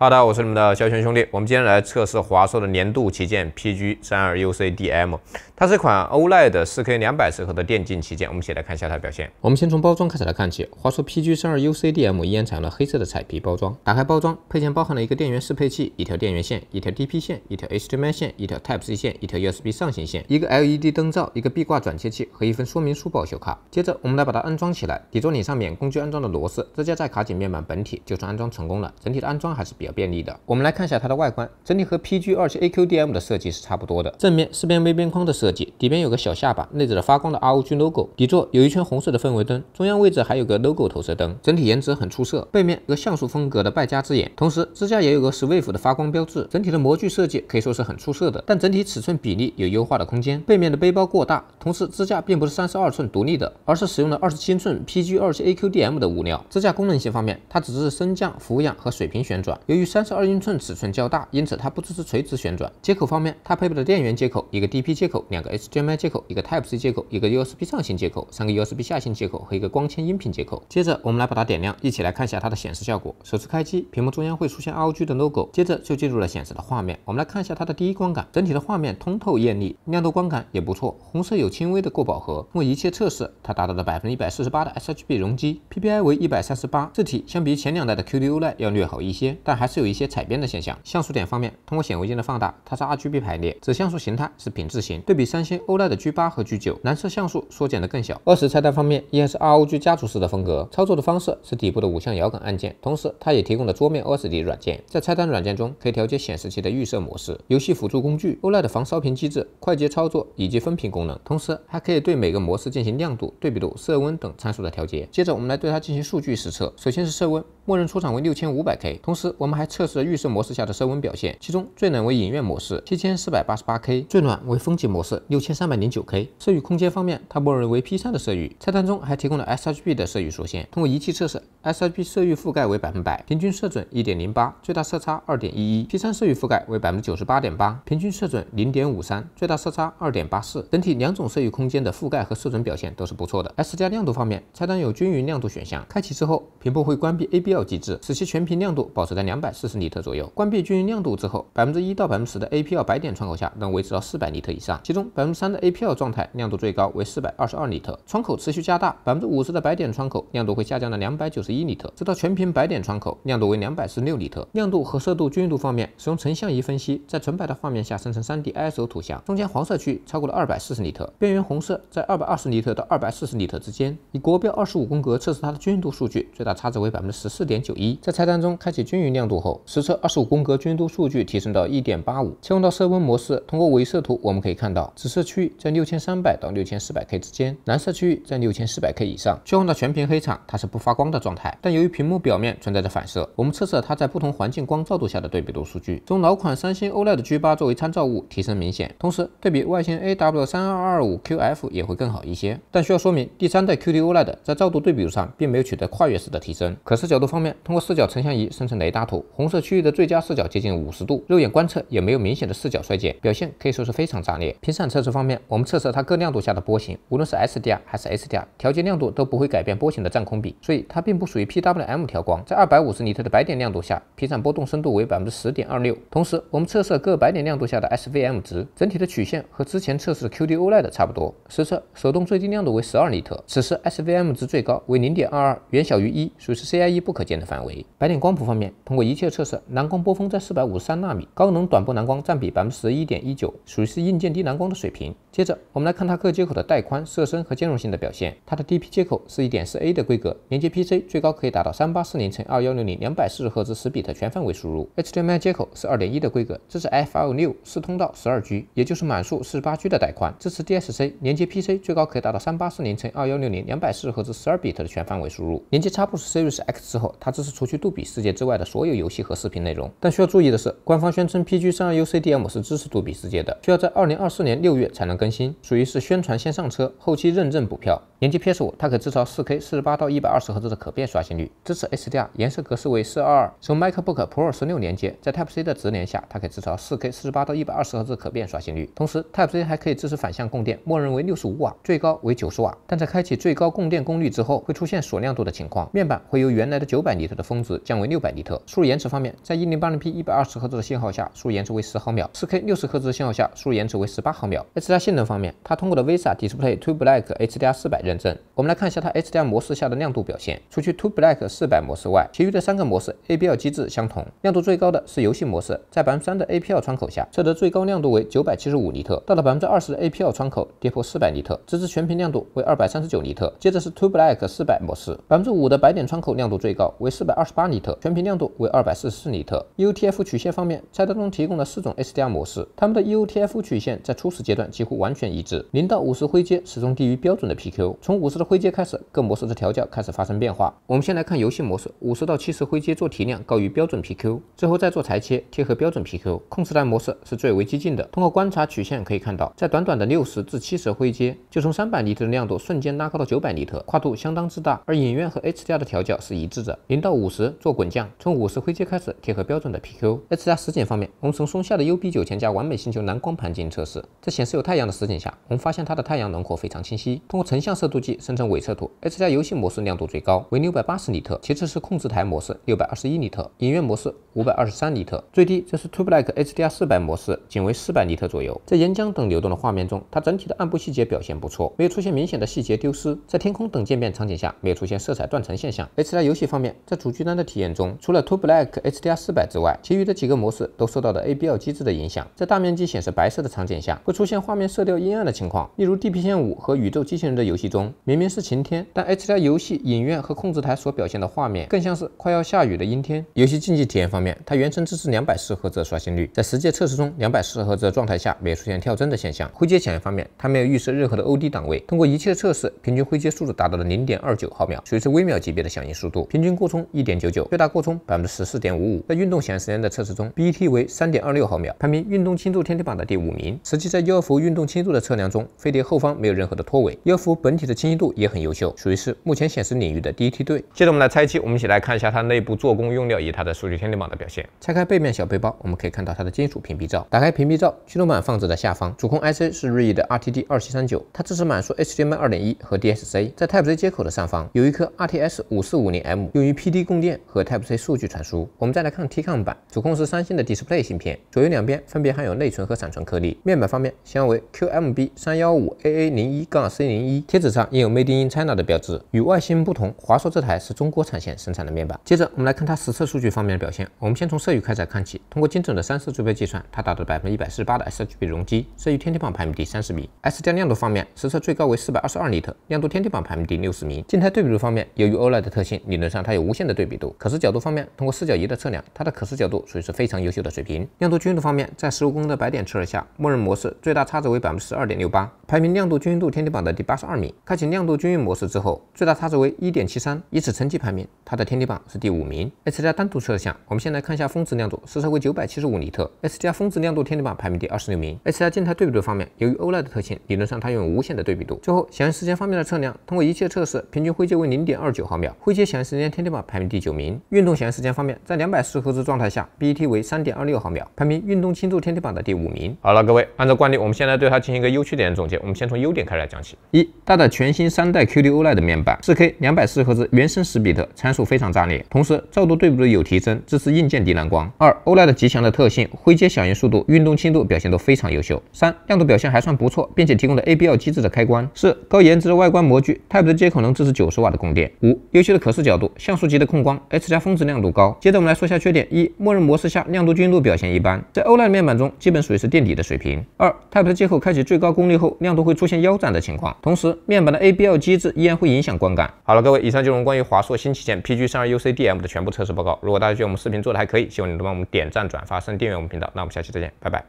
哈喽，大家好我是你们的肖轩兄弟。我们今天来测试华硕的年度旗舰 PG32UCDM，它是一款欧 e 的 4K 两百 h 赫的电竞旗舰。我们一起来看一下它表现。我们先从包装开始来看起。华硕 PG32UCDM 依然采用了黑色的彩皮包装。打开包装，配件包含了一个电源适配器、一条电源线、一条 DP 线、一条 HDMI 线、一条 Type C 线、一条 USB 上行线、一个 LED 灯罩、一个壁挂转接器和一份说明书保修卡。接着，我们来把它安装起来。底座顶上面工具安装的螺丝，直接在卡紧面板本体，就算安装成功了。整体的安装还是比较。便利的，我们来看一下它的外观，整体和 PG 二七 AQDM 的设计是差不多的。正面四边微边框的设计，底边有个小下巴，内置了发光的 ROG logo，底座有一圈红色的氛围灯，中央位置还有个 logo 投射灯，整体颜值很出色。背面有个像素风格的败家之眼，同时支架也有个 Swift 的发光标志，整体的模具设计可以说是很出色的，但整体尺寸比例有优化的空间。背面的背包过大，同时支架并不是三十二寸独立的，而是使用了二十七寸 PG 二七 AQDM 的物料。支架功能性方面，它只是升降、俯仰和水平旋转。由由于三十二英寸尺寸较大，因此它不支持垂直旋转。接口方面，它配备的电源接口一个 DP 接口，两个 HDMI 接口，一个 Type-C 接口，一个 USB 上行接口，三个 USB 下行接口和一个光纤音频接口。接着，我们来把它点亮，一起来看一下它的显示效果。首次开机，屏幕中央会出现 r o g 的 logo，接着就进入了显示的画面。我们来看一下它的第一观感，整体的画面通透艳丽，亮度观感也不错，红色有轻微的过饱和。通过一切测试，它达到了百分之一百四十八的 SHP 容积，PPI 为一百三十八，字体相比前两代的 QD-OLED 要略好一些，但还。是有一些彩边的现象。像素点方面，通过显微镜的放大，它是 RGB 排列，指像素形态是品质型。对比三星 OLED 的 G8 和 G9，蓝色像素缩减的更小。二十菜单方面依然是 ROG 家族式的风格，操作的方式是底部的五项摇杆按键，同时它也提供了桌面 OSD 软件，在菜单软件中可以调节显示器的预设模式、游戏辅助工具、OLED 防烧屏机制、快捷操作以及分屏功能，同时还可以对每个模式进行亮度、对比度、色温等参数的调节。接着我们来对它进行数据实测，首先是色温，默认出厂为 6500K，同时我们还。还测试了预设模式下的色温表现，其中最冷为影院模式七千四百八十八 K，最暖为风景模式六千三百零九 K。色域空间方面，它默认为 P3 的色域，菜单中还提供了 sRGB 的色域属性。通过仪器测试，sRGB 色域覆盖为百分百，平均色准一点零八，最大色差二点一一；P3 色域覆盖为百分之九十八点八，平均色准零点五三，最大色差二点八四。整体两种色域空间的覆盖和色准表现都是不错的。s 加亮度方面，菜单有均匀亮度选项，开启之后屏幕会关闭 ABL 机制，使其全屏亮度保持在两百。四十尼特左右，关闭均匀亮度之后，百分之一到百分之十的 A P L 白点窗口下能维持到四百尼特以上，其中百分之三的 A P L 状态亮度最高为四百二十二尼特，窗口持续加大，百分之五十的白点窗口亮度会下降到两百九十一尼特，直到全屏白点窗口亮度为两百四十六尼特。亮度和色度均匀度方面，使用成像仪分析，在纯白的画面下生成 3D ISO 图像，中间黄色区超过了二百四十尼特，边缘红色在二百二十尼特到二百四十尼特之间。以国标二十五宫格测试它的均匀度数据，最大差值为百分之十四点九一。在菜单中开启均匀亮。度后实测二十五宫格均度数据提升到一点八五，切换到色温模式，通过伪色图我们可以看到，紫色区域在六千三百到六千四百 K 之间，蓝色区域在六千四百 K 以上。切换到全屏黑场，它是不发光的状态，但由于屏幕表面存在着反射，我们测试它在不同环境光照度下的对比度数据，从老款三星 OLED G 八作为参照物提升明显，同时对比外星 A W 三二二五 QF 也会更好一些。但需要说明，第三代 QD OLED 在照度对比度上并没有取得跨越式的提升。可视角度方面，通过视角成像仪生成雷达图。红色区域的最佳视角接近五十度，肉眼观测也没有明显的视角衰减，表现可以说是非常炸裂。频闪测试方面，我们测试它各亮度下的波形，无论是 s d r 还是 s d r 调节亮度都不会改变波形的占空比，所以它并不属于 PWM 调光。在二百五十尼特的白点亮度下，频闪波动深度为百分之十点二六。同时，我们测试各白点亮度下的 S V M 值，整体的曲线和之前测试 QD O l e d 差不多。实测手动最低亮度为十二尼特，此时 S V M 值最高为零点二二，远小于一，属于 C I E 不可见的范围。白点光谱方面，通过一切测试，蓝光波峰在四百五十三纳米，高能短波蓝光占比百分之十一点一九，属于是硬件低蓝光的水平。接着，我们来看它各接口的带宽、色深和兼容性的表现。它的 DP 接口是一点四 A 的规格，连接 PC 最高可以达到三八四零乘二幺六零，两百四十赫兹十比特全范围输入。HDMI 接口是二点一的规格，支持 FL 六四通道十二 G，也就是满速四十八 G 的带宽，支持 DSC，连接 PC 最高可以达到三八四零乘二幺六零，两百四十赫兹十二比特的全范围输入。连接 Xbox Series X 之后，它支持除去杜比世界之外的所有。游戏和视频内容，但需要注意的是，官方宣称 PG32UCDM 是支持杜比世界的，需要在二零二四年六月才能更新，属于是宣传先上车，后期认证补票。连接 PS5，它可以制造 4K 48到120赫兹的可变刷新率，支持 HDR，颜色格式为422。从 MacBook Pro16 连接，在 Type-C 的直连下，它可以制造 4K 48到120赫兹可变刷新率。同时，Type-C 还可以支持反向供电，默认为65瓦，最高为90瓦，但在开启最高供电功率之后，会出现锁亮度的情况，面板会由原来的900尼特的峰值降为600尼特。数。延迟方面，在一零八零 P 一百二十赫兹的信号下，输入延迟为十毫秒；四 K 六十赫兹的信号下，输入延迟为十八毫秒。HDR 性能方面，它通过了 VESA Display t o Black HDR 四百认证。我们来看一下它 HDR 模式下的亮度表现。除去 t o Black 四百模式外，其余的三个模式 ABL 机制相同。亮度最高的是游戏模式，在百分之三的 a p l 窗口下，测得最高亮度为九百七十五尼特；到了百分之二十的 a p l 窗口，跌破四百尼特，直至全屏亮度为二百三十九尼特。接着是 t o Black 四百模式，百分之五的白点窗口亮度最高为四百二十八尼特，全屏亮度为二。二百四十四尼特，U T F 曲线方面，菜单中提供了四种 S D R 模式，它们的 U T F 曲线在初始阶段几乎完全一致。零到五十灰阶始终低于标准的 P Q，从五十的灰阶开始，各模式的调教开始发生变化。我们先来看游戏模式，五十到七十灰阶做提亮，高于标准 P Q，最后再做裁切，贴合标准 P Q。控制台模式是最为激进的，通过观察曲线可以看到，在短短的六十至七十灰阶，就从三百尼特的亮度瞬间拉高到九百尼特，跨度相当之大。而影院和 H D R 的调教是一致的，零到五十做滚降，从五十。直接开始贴合标准的 P Q。在加实景方面，我们从松下的 U B 九千加完美星球蓝光盘进行测试。在显示有太阳的实景下，我们发现它的太阳轮廓非常清晰。通过成像色度计生成伪测图。H 加游戏模式亮度最高为六百八十尼特，其次是控制台模式六百二十一尼特，影院模式五百二十三尼特，最低则是 Tube l a c k HDR 四百模式，仅为四百尼特左右。在岩浆等流动的画面中，它整体的暗部细节表现不错，没有出现明显的细节丢失。在天空等渐变场景下，没有出现色彩断层现象。h 加游戏方面，在主剧单的体验中，除了 Tube Black。H D R 四百之外，其余的几个模式都受到了 A B L 机制的影响，在大面积显示白色的场景下，会出现画面色调阴暗的情况。例如《地平线五》和《宇宙机器人》的游戏中，明明是晴天，但 H D R 游戏影院和控制台所表现的画面，更像是快要下雨的阴天。游戏竞技体验方面，它原生支持两百四赫兹刷新率，在实际测试中，两百四赫兹状态下没出现跳帧的现象。灰阶响应方面，它没有预设任何的 O D 档位，通过仪器的测试，平均灰阶速度达到了零点二九毫秒，属于是微秒级别的响应速度。平均过充一点九九，最大过充百分之。十四点五五，在运动显示间的测试中，BT 为三点二六毫秒，排名运动轻度天梯榜的第五名。实际在 U25 运动轻度的测量中，飞碟后方没有任何的拖尾，U25 本体的清晰度也很优秀，属于是目前显示领域的第一梯队。接着我们来拆机，我们一起来看一下它内部做工用料以及它的数据天梯榜的表现。拆开背面小背包，我们可以看到它的金属屏蔽罩。打开屏蔽罩，驱动板放置在下方，主控 IC 是锐意的 RTD 二七三九，它支持满速 HDMI 二点一和 DSC。在 Type-C 接口的上方有一颗 RTS 五四五零 M，用于 PD 供电和 Type-C 数据传输。我们再来看 T 康板，主控是三星的 Display 芯片，左右两边分别含有内存和闪存颗粒。面板方面相号为 QMB 三幺五 AA 零一杠 C 零一，贴纸上印有 Made in China 的标志。与外星不同，华硕这台是中国产线生产的面板。接着我们来看它实测数据方面的表现。我们先从色域开始看起，通过精准的三色坐标计算，它达到百分之一百四十八的 s h g b 容积，色域天梯榜排名第三十名。s 加亮度方面，实测最高为四百二十二尼特，亮度天梯榜排名第六十名。静态对比度方面，由于 OLED 的特性，理论上它有无限的对比度。可视角度方面，通过视角仪的测量，它的可视角度属于是非常优秀的水平。亮度均匀度方面，在十五分的白点测试下，默认模式最大差值为百分之十二点六八，排名亮度均匀度天地榜的第八十二名。开启亮度均匀模式之后，最大差值为一点七三，以此成绩排名，它的天地榜是第五名。HDR 单独测试下，我们先来看一下峰值亮度，实测为九百七十五尼特，HDR 峰值亮度天地榜排名第二十六名。HDR 静态对比度方面，由于欧莱的特性，理论上它拥有无限的对比度。最后响应时间方面的测量，通过仪器测试，平均灰阶为零点二九毫秒，灰阶响应时间天地榜排名第九名。运动响应时间方。在两百四赫兹状态下，B E T 为三点二六毫秒，排名运动轻度天梯榜的第五名。好了，各位，按照惯例，我们现在对它进行一个优缺点总结。我们先从优点开始来讲起：一、搭载全新三代 Q D O l e d 面板，四 K 两百四赫兹原生十比特，参数非常炸裂；同时照度对比度有提升，支持硬件低蓝光。二、O l e d 的极强的特性，灰阶响应速度、运动轻度表现都非常优秀。三、亮度表现还算不错，并且提供了 A B L 机制的开关。四、高颜值的外观模具，Type 的接口能支持九十瓦的供电。五、优秀的可视角度，像素级的控光，H 加峰值亮度高。接着我们来说一下缺点：一，默认模式下亮度均度表现一般，在 OLED 面板中基本属于是垫底的水平。二，Type C 接口开启最高功率后，亮度会出现腰斩的情况，同时面板的 ABL 机制依然会影响观感。好了，各位，以上就是我们关于华硕新旗舰 PG32UCDM 的全部测试报告。如果大家觉得我们视频做的还可以，希望你能帮我们点赞、转发、上订阅我们频道。那我们下期再见，拜拜。